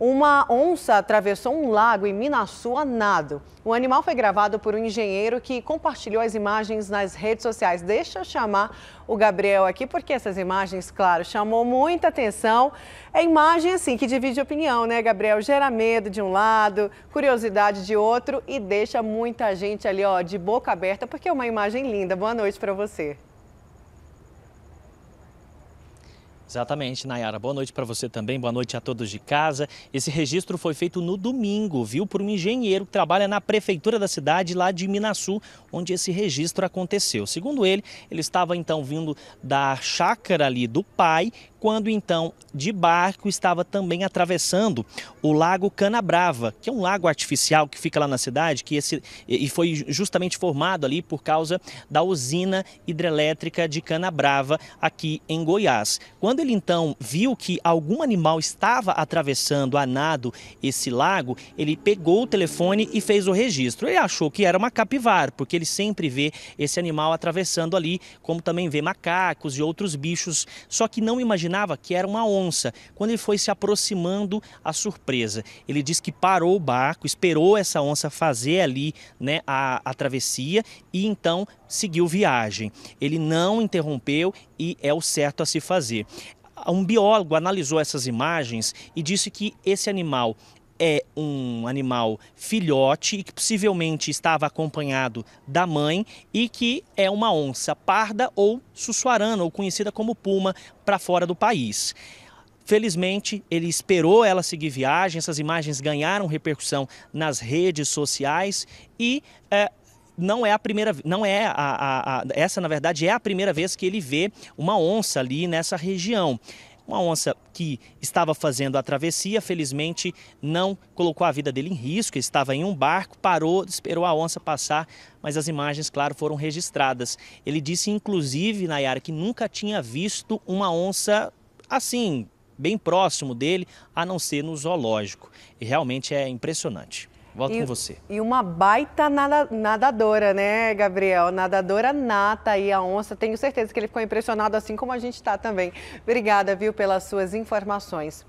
Uma onça atravessou um lago em Minasu a nado. O animal foi gravado por um engenheiro que compartilhou as imagens nas redes sociais. Deixa eu chamar o Gabriel aqui, porque essas imagens, claro, chamou muita atenção. É imagem, assim, que divide opinião, né, Gabriel? Gera medo de um lado, curiosidade de outro e deixa muita gente ali, ó, de boca aberta, porque é uma imagem linda. Boa noite para você. Exatamente, Nayara. Boa noite para você também, boa noite a todos de casa. Esse registro foi feito no domingo, viu, por um engenheiro que trabalha na prefeitura da cidade, lá de Minasu, onde esse registro aconteceu. Segundo ele, ele estava então vindo da chácara ali do pai, quando então de barco estava também atravessando o lago Canabrava, que é um lago artificial que fica lá na cidade, que esse, e foi justamente formado ali por causa da usina hidrelétrica de Canabrava aqui em Goiás. Quando quando ele então viu que algum animal estava atravessando a nado esse lago, ele pegou o telefone e fez o registro. Ele achou que era uma capivara, porque ele sempre vê esse animal atravessando ali, como também vê macacos e outros bichos, só que não imaginava que era uma onça. Quando ele foi se aproximando, a surpresa. Ele disse que parou o barco, esperou essa onça fazer ali né, a, a travessia e então seguiu viagem. Ele não interrompeu e é o certo a se fazer. Um biólogo analisou essas imagens e disse que esse animal é um animal filhote e que possivelmente estava acompanhado da mãe e que é uma onça parda ou sussuarana, ou conhecida como puma, para fora do país. Felizmente, ele esperou ela seguir viagem, essas imagens ganharam repercussão nas redes sociais e é, não é a primeira, não é a, a, a, essa na verdade é a primeira vez que ele vê uma onça ali nessa região. Uma onça que estava fazendo a travessia, felizmente não colocou a vida dele em risco, estava em um barco, parou, esperou a onça passar, mas as imagens, claro, foram registradas. Ele disse, inclusive, Nayara, que nunca tinha visto uma onça assim, bem próximo dele, a não ser no zoológico. E realmente é impressionante. Volto e, com você. E uma baita nada, nadadora, né, Gabriel? Nadadora nata e a onça. Tenho certeza que ele ficou impressionado, assim como a gente está também. Obrigada, viu, pelas suas informações.